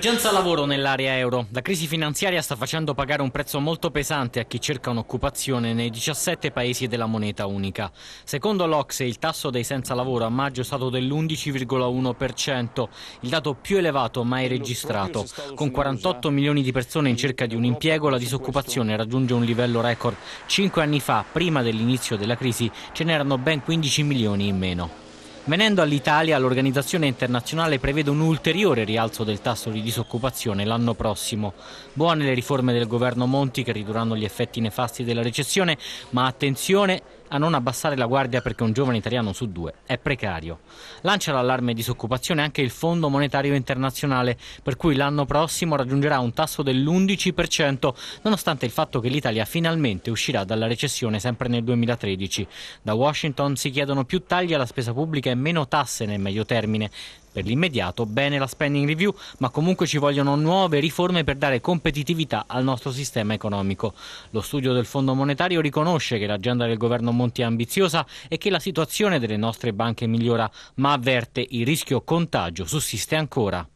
Emergenza lavoro nell'area euro. La crisi finanziaria sta facendo pagare un prezzo molto pesante a chi cerca un'occupazione nei 17 paesi della moneta unica. Secondo l'Ocse il tasso dei senza lavoro a maggio è stato dell'11,1%, il dato più elevato mai registrato. Con 48 milioni di persone in cerca di un impiego la disoccupazione raggiunge un livello record. Cinque anni fa, prima dell'inizio della crisi, ce n'erano ben 15 milioni in meno. Venendo all'Italia, l'organizzazione internazionale prevede un ulteriore rialzo del tasso di disoccupazione l'anno prossimo. Buone le riforme del governo Monti che ridurranno gli effetti nefasti della recessione, ma attenzione a non abbassare la guardia perché un giovane italiano su due è precario. Lancia l'allarme disoccupazione anche il Fondo Monetario Internazionale, per cui l'anno prossimo raggiungerà un tasso dell'11%, nonostante il fatto che l'Italia finalmente uscirà dalla recessione sempre nel 2013. Da Washington si chiedono più tagli alla spesa pubblica e meno tasse nel medio termine, per l'immediato bene la spending review, ma comunque ci vogliono nuove riforme per dare competitività al nostro sistema economico. Lo studio del Fondo Monetario riconosce che l'agenda del governo Monti è ambiziosa e che la situazione delle nostre banche migliora, ma avverte il rischio contagio sussiste ancora.